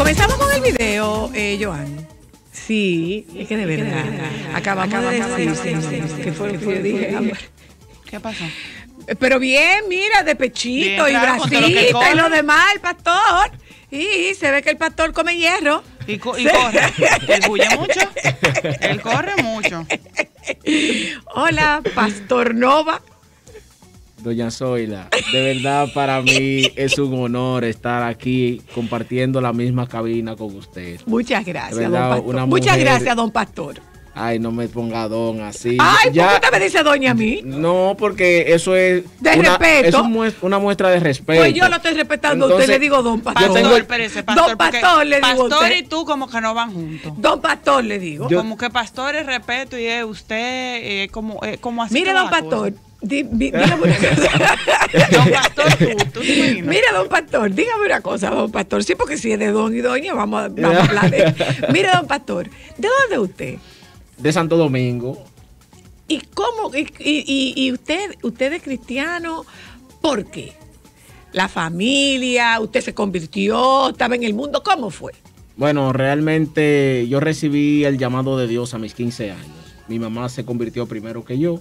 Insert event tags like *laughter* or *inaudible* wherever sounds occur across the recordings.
Comenzamos con el video, eh, Joan. Sí, es que de verdad. acaba acaba de decir, fue ¿Qué pasó? Pero bien, mira, de pechito y claro, y lo demás, el pastor. Y se ve que el pastor come hierro. Y, y corre. *laughs* Él bulle mucho. Él corre mucho. Hola, Pastor Nova. Doña Zoila, de verdad para mí es un honor estar aquí compartiendo la misma cabina con usted. Muchas gracias, don Pastor. Muchas gracias, don Pastor. Ay, no me ponga don así. Ay, ¿por qué usted me dice doña a mí? No, porque eso es. De una, respeto. Es una muestra de respeto. Pues yo lo estoy respetando Entonces, usted, le digo don Pastor. No, pastor, eh, don Pastor le digo. Pastor y tú como que no van juntos. Don Pastor le digo. como que Pastor es respeto y es usted eh, como, eh, como así. Mire, don Pastor dígame una *laughs* cosa. *laughs* don Pastor, Mira, don Pastor, dígame una cosa, don Pastor. Sí, porque si es de don y doña, vamos a, hablar de. *laughs* Mira, don Pastor, ¿de dónde usted? De Santo Domingo. ¿Y cómo? ¿Y, usted, usted es cristiano? ¿Por qué? ¿La familia? ¿Usted se convirtió? ¿Estaba en el mundo? ¿Cómo fue? Bueno, realmente yo recibí el llamado de Dios a mis 15 años. Mi mamá se convirtió primero que yo.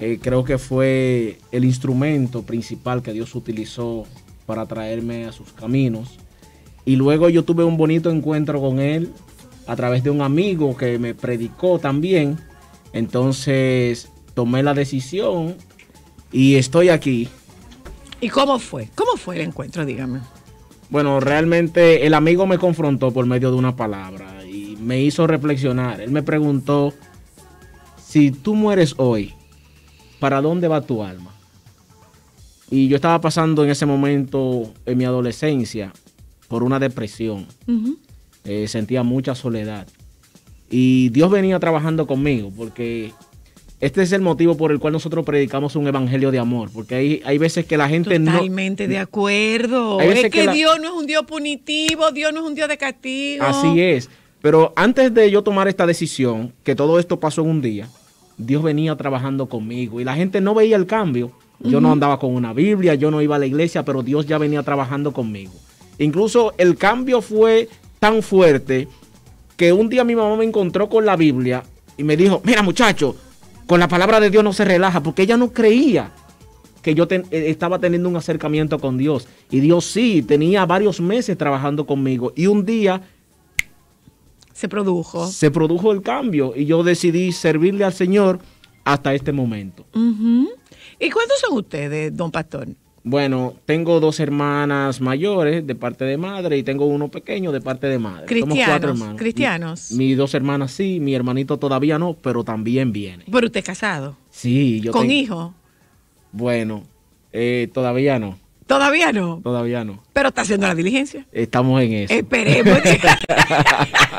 Eh, creo que fue el instrumento principal que Dios utilizó para traerme a sus caminos. Y luego yo tuve un bonito encuentro con él a través de un amigo que me predicó también. Entonces tomé la decisión y estoy aquí. ¿Y cómo fue? ¿Cómo fue el encuentro? Dígame. Bueno, realmente el amigo me confrontó por medio de una palabra y me hizo reflexionar. Él me preguntó, si tú mueres hoy, ¿para dónde va tu alma? Y yo estaba pasando en ese momento, en mi adolescencia, por una depresión. Eh, sentía mucha soledad. Y Dios venía trabajando conmigo, porque este es el motivo por el cual nosotros predicamos un evangelio de amor, porque hay, hay veces que la gente Totalmente no... Totalmente de acuerdo. Es que, Dios no es un Dios punitivo, Dios no es un Dios de castigo. Así es. Pero antes de yo tomar esta decisión, que todo esto pasó en un día, Dios venía trabajando conmigo y la gente no veía el cambio. Yo no andaba con una Biblia, yo no iba a la iglesia, pero Dios ya venía trabajando conmigo. Incluso el cambio fue tan fuerte que un día mi mamá me encontró con la Biblia y me dijo, mira muchacho, con la palabra de Dios no se relaja, porque ella no creía que yo eh, estaba teniendo un acercamiento con Dios. Y Dios sí, tenía varios meses trabajando conmigo. Y un día se produjo. Se produjo el cambio y yo decidí servirle al Señor hasta este momento. ¿Y cuántos son ustedes, don Pastor? Bueno, tengo dos hermanas mayores de parte de madre y tengo uno pequeño de parte de madre. Cristianos, cuatro hermanos. Cristianos. mis dos hermanas sí, mi hermanito todavía no, pero también viene. ¿Pero usted es casado? Sí, yo. ¿Con hijo? Bueno, eh, todavía no. Todavía no. Todavía no. Pero está haciendo la diligencia. Estamos en eso. Esperemos.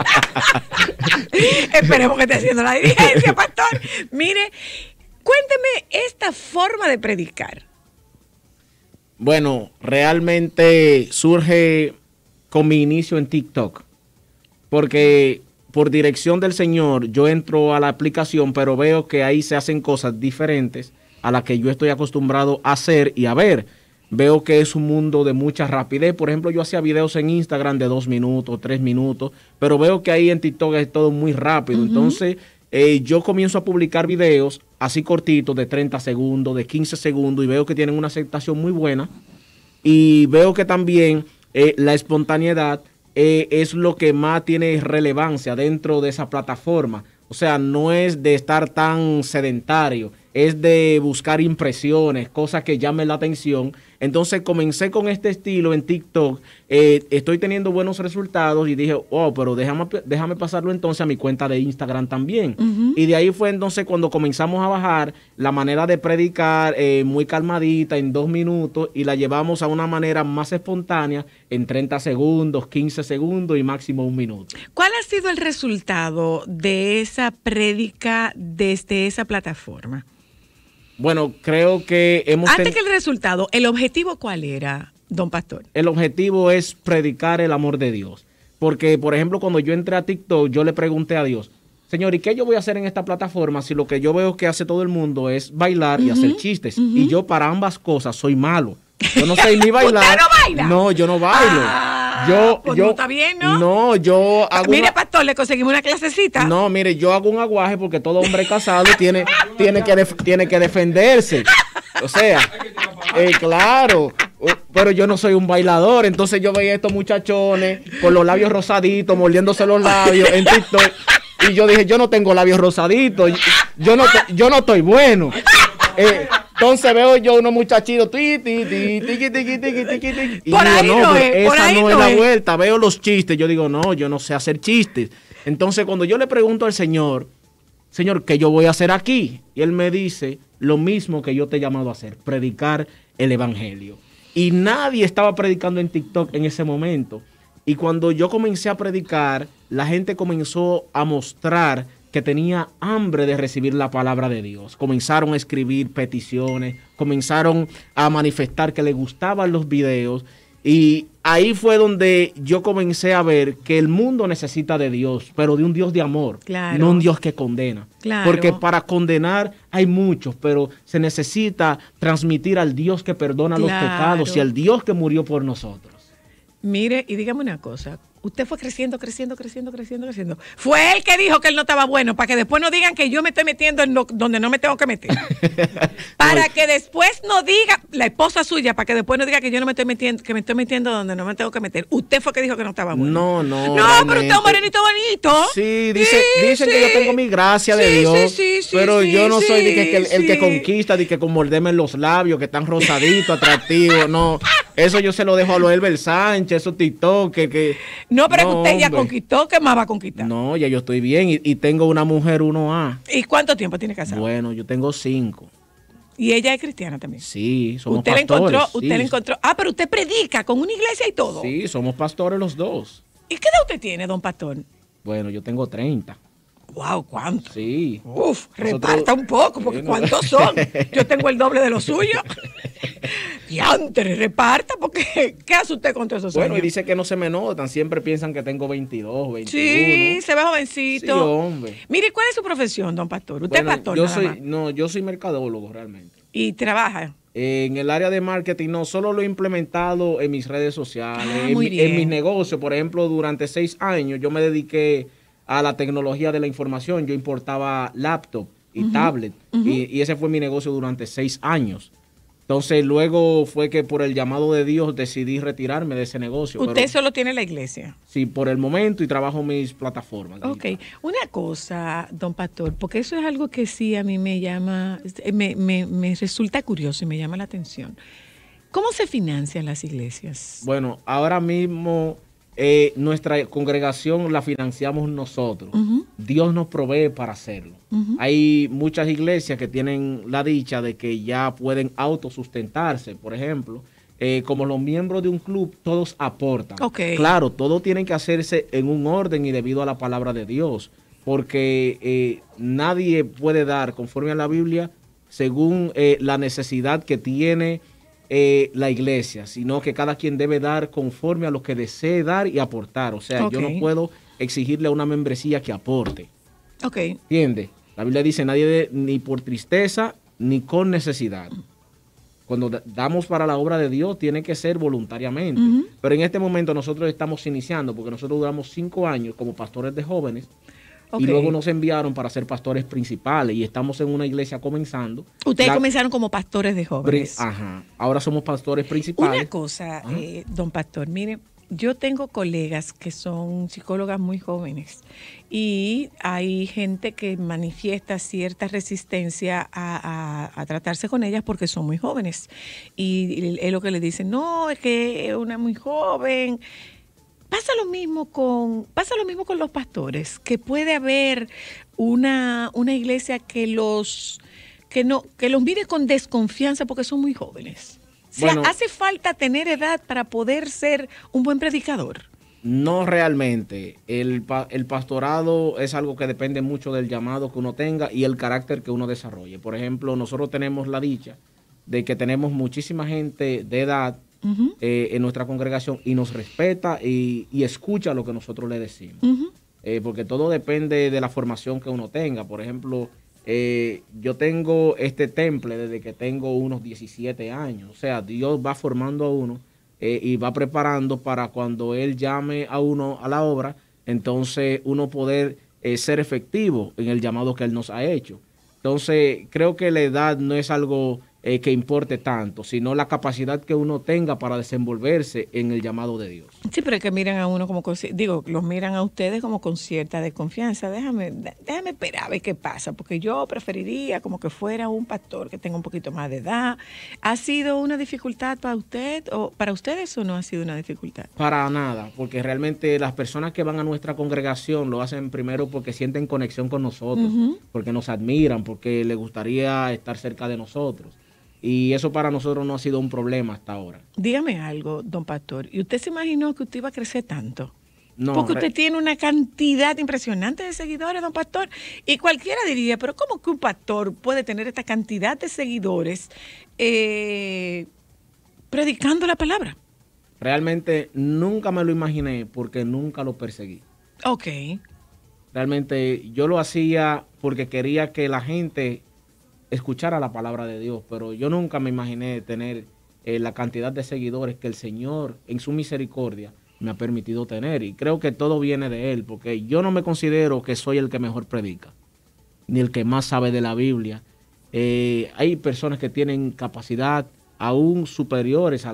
*laughs* Esperemos que esté haciendo la diligencia, pastor. Mire, cuénteme esta forma de predicar. Bueno, realmente surge con mi inicio en TikTok. Porque por dirección del Señor yo entro a la aplicación, pero veo que ahí se hacen cosas diferentes a las que yo estoy acostumbrado a hacer y a ver. Veo que es un mundo de mucha rapidez. Por ejemplo, yo hacía videos en Instagram de dos minutos, tres minutos, pero veo que ahí en TikTok es todo muy rápido. Entonces, eh, yo comienzo a publicar videos así cortitos, de 30 segundos, de 15 segundos, y veo que tienen una aceptación muy buena. Y veo que también eh, la espontaneidad eh, es lo que más tiene relevancia dentro de esa plataforma. O sea, no es de estar tan sedentario, es de buscar impresiones, cosas que llamen la atención entonces comencé con este estilo en TikTok, eh, estoy teniendo buenos resultados y dije, oh, pero déjame, déjame pasarlo entonces a mi cuenta de Instagram también. Y de ahí fue entonces cuando comenzamos a bajar la manera de predicar eh, muy calmadita en dos minutos y la llevamos a una manera más espontánea en 30 segundos, 15 segundos y máximo un minuto. ¿Cuál ha sido el resultado de esa prédica desde esa plataforma? Bueno, creo que hemos... Antes que el resultado, ¿el objetivo cuál era, don Pastor? El objetivo es predicar el amor de Dios. Porque, por ejemplo, cuando yo entré a TikTok, yo le pregunté a Dios, Señor, ¿y qué yo voy a hacer en esta plataforma si lo que yo veo que hace todo el mundo es bailar y hacer chistes? Y yo para ambas cosas soy malo. Yo no sé ni *laughs* bailar. ¿Usted no, baila? no, yo no bailo. Ah. Yo, ah, pues yo, no está bien, ¿no? No, yo hago. Mire, pastor, le conseguimos una clasecita. No, mire, yo hago un aguaje porque todo hombre casado tiene, tiene, que tiene que defenderse. O sea, eh, claro pero yo no soy un bailador. Entonces yo veía a estos muchachones con los labios rosaditos, mordiéndose los labios en TikTok. Y yo dije, yo no tengo labios rosaditos, yo no, yo no estoy bueno. Eh, entonces veo yo unos muchachitos, Y por ahí no, esa no, es la vuelta. Veo los chistes. Yo digo, no, yo no sé hacer chistes. Entonces, cuando yo le pregunto al Señor, Señor, ¿qué yo voy a hacer aquí? Y él me dice lo mismo que yo te he llamado a hacer, predicar el Evangelio. Y nadie estaba predicando en TikTok en ese momento. Y cuando yo comencé a predicar, la gente comenzó a mostrar que tenía hambre de recibir la palabra de Dios. Comenzaron a escribir peticiones, comenzaron a manifestar que le gustaban los videos y ahí fue donde yo comencé a ver que el mundo necesita de Dios, pero de un Dios de amor, no un Dios que condena. Porque para condenar hay muchos, pero se necesita transmitir al Dios que perdona los pecados y al Dios que murió por nosotros. Mire, y dígame una cosa, usted fue creciendo, creciendo, creciendo, creciendo, creciendo. Fue él que dijo que él no estaba bueno, para que después no digan que yo me estoy metiendo donde no me tengo que meter. *laughs* para que después no diga, la esposa suya, para que después no diga que yo no me estoy metiendo, que me estoy metiendo donde no me tengo que meter. Usted fue que dijo que no estaba bueno. No, no. No, pero usted es un morenito bonito. Sí, dice, dicen que yo tengo mi gracia de sí, Dios. pero yo no soy el, que conquista, de que con morderme los labios, que están rosaditos, atractivos. No, eso yo se lo dejo a Loelbel Sánchez, esos TikTok, que, que no, pero usted ya conquistó, ¿qué más va a conquistar? No, ya yo estoy bien y, tengo una mujer 1A. ¿Y cuánto tiempo tiene casado? Bueno, yo tengo cinco. ¿Y ella es cristiana también? Sí, somos usted pastores. encontró, usted encontró. Ah, pero usted predica con una iglesia y todo. Sí, somos pastores los dos. ¿Y qué edad usted tiene, don pastor? Bueno, yo tengo 30. Wow, ¿cuánto? Sí. Uf, reparta un poco, porque ¿cuántos son? Yo tengo el doble de lo suyo. *laughs* Y antes reparta, porque *laughs* ¿qué hace usted con todos esos bueno, y dice que no se me notan, siempre piensan que tengo 22, 21. Sí, se ve jovencito. Sí, hombre. Mire, ¿cuál es su profesión, don Pastor? Usted es pastor, yo soy, No, yo soy mercadólogo realmente. ¿Y trabaja? en el área de marketing, no, solo lo he implementado en mis redes sociales, ah, en, en, mis negocios. Por ejemplo, durante seis años yo me dediqué a la tecnología de la información. Yo importaba laptop y tablet y, y, ese fue mi negocio durante seis años. Entonces luego fue que por el llamado de Dios decidí retirarme de ese negocio. ¿Usted solo tiene la iglesia? Sí, por el momento y trabajo mis plataformas. Ok, una cosa, don Pastor, porque eso es algo que sí a mí me llama, me, me, me resulta curioso y me llama la atención. ¿Cómo se financian las iglesias? Bueno, ahora mismo eh, nuestra congregación la financiamos nosotros. Dios nos provee para hacerlo. Hay muchas iglesias que tienen la dicha de que ya pueden autosustentarse, por ejemplo. Eh, como los miembros de un club, todos aportan. Claro, todo tiene que hacerse en un orden y debido a la palabra de Dios, porque eh, nadie puede dar conforme a la Biblia según la necesidad que tiene eh, la iglesia, sino que cada quien debe dar conforme a lo que desee dar y aportar. O sea, yo no puedo exigirle a una membresía que aporte. Ok. ¿Entiende? La Biblia dice, nadie ni por tristeza ni con necesidad. Cuando damos para la obra de Dios, tiene que ser voluntariamente. Pero en este momento nosotros estamos iniciando, porque nosotros duramos cinco años como pastores de jóvenes, y luego nos enviaron para ser pastores principales y estamos en una iglesia comenzando. Ustedes comenzaron como pastores de jóvenes. Ajá. Ahora somos pastores principales. Una cosa, eh, don Pastor, mire, yo tengo colegas que son psicólogas muy jóvenes y hay gente que manifiesta cierta resistencia a, tratarse con ellas porque son muy jóvenes. Y es lo que le dicen, no, es que es una muy joven, Pasa lo mismo con, pasa lo mismo con los pastores, que puede haber una, una iglesia que los que no, que los mire con desconfianza porque son muy jóvenes. O sea, hace falta tener edad para poder ser un buen predicador. No realmente. El, el, pastorado es algo que depende mucho del llamado que uno tenga y el carácter que uno desarrolle. Por ejemplo, nosotros tenemos la dicha de que tenemos muchísima gente de edad eh, en nuestra congregación y nos respeta y, escucha lo que nosotros le decimos. Eh, porque todo depende de la formación que uno tenga. Por ejemplo, eh, yo tengo este temple desde que tengo unos 17 años. O sea, Dios va formando a uno y va preparando para cuando Él llame a uno a la obra, entonces uno poder ser efectivo en el llamado que Él nos ha hecho. Entonces, creo que la edad no es algo eh, que importe tanto, sino la capacidad que uno tenga para desenvolverse en el llamado de Dios. Sí, pero es que miran a uno como, digo, los miran a ustedes como con cierta desconfianza. Déjame, déjame esperar a ver qué pasa, porque yo preferiría como que fuera un pastor que tenga un poquito más de edad. ¿Ha sido una dificultad para usted o para ustedes o no ha sido una dificultad? Para nada, porque realmente las personas que van a nuestra congregación lo hacen primero porque sienten conexión con nosotros, porque nos admiran, porque les gustaría estar cerca de nosotros. Y eso para nosotros no ha sido un problema hasta ahora. Dígame algo, don Pastor. ¿Y usted se imaginó que usted iba a crecer tanto? No, Porque usted tiene una cantidad impresionante de seguidores, don Pastor. Y cualquiera diría, pero ¿cómo que un pastor puede tener esta cantidad de seguidores eh, predicando la palabra? Realmente nunca me lo imaginé porque nunca lo perseguí. Ok. Realmente yo lo hacía porque quería que la gente escuchar a la palabra de Dios, pero yo nunca me imaginé tener eh, la cantidad de seguidores que el Señor en su misericordia me ha permitido tener. Y creo que todo viene de Él, porque yo no me considero que soy el que mejor predica, ni el que más sabe de la Biblia. Eh, hay personas que tienen capacidad aún superiores a,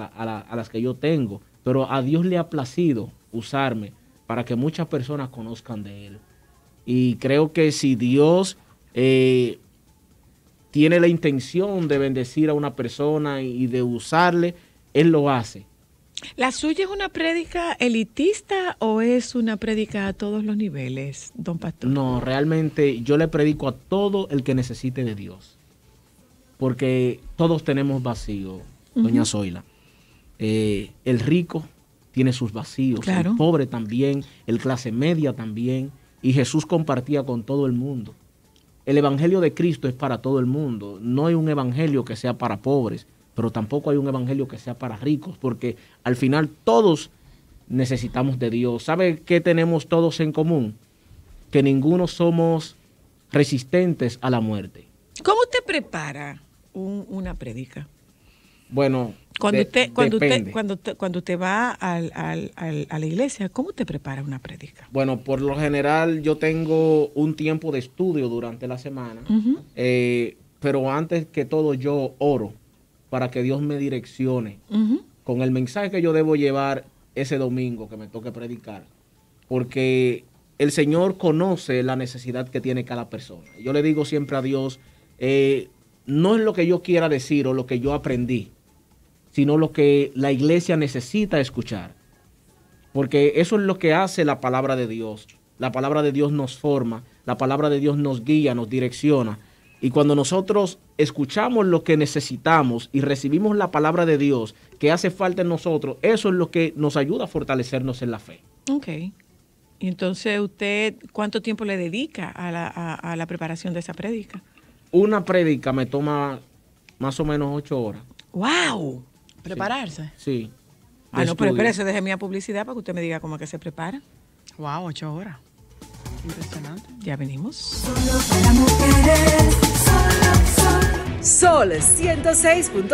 las que yo tengo, pero a Dios le ha placido usarme para que muchas personas conozcan de Él. Y creo que si Dios eh, tiene la intención de bendecir a una persona y de usarle, él lo hace. ¿La suya es una prédica elitista o es una prédica a todos los niveles, don Pastor? No, realmente yo le predico a todo el que necesite de Dios. Porque todos tenemos vacío, doña Zoila. Eh, el rico tiene sus vacíos, el pobre también, el clase media también. Y Jesús compartía con todo el mundo. El Evangelio de Cristo es para todo el mundo. No hay un Evangelio que sea para pobres, pero tampoco hay un Evangelio que sea para ricos, porque al final todos necesitamos de Dios. ¿Sabe qué tenemos todos en común? Que ninguno somos resistentes a la muerte. ¿Cómo te prepara una predica? Bueno, cuando usted cuando usted cuando cuando usted va al, a la iglesia, ¿cómo te prepara una predica? Bueno, por lo general yo tengo un tiempo de estudio durante la semana, eh, pero antes que todo yo oro para que Dios me direccione con el mensaje que yo debo llevar ese domingo que me toque predicar, porque el Señor conoce la necesidad que tiene cada persona. Yo le digo siempre a Dios, eh, no es lo que yo quiera decir o lo que yo aprendí, sino lo que la iglesia necesita escuchar. Porque eso es lo que hace la palabra de Dios. La palabra de Dios nos forma, la palabra de Dios nos guía, nos direcciona. Y cuando nosotros escuchamos lo que necesitamos y recibimos la palabra de Dios que hace falta en nosotros, eso es lo que nos ayuda a fortalecernos en la fe. Ok. entonces usted, ¿cuánto tiempo le dedica a la, preparación de esa prédica? Una prédica me toma más o menos ocho horas. ¡Wow! ¿Prepararse? Sí. Ah, no, pero eso deje mi publicidad para que usted me diga cómo es que se prepara. Wow, ocho horas. Impresionante. Ya venimos. Solo para mujeres, Sol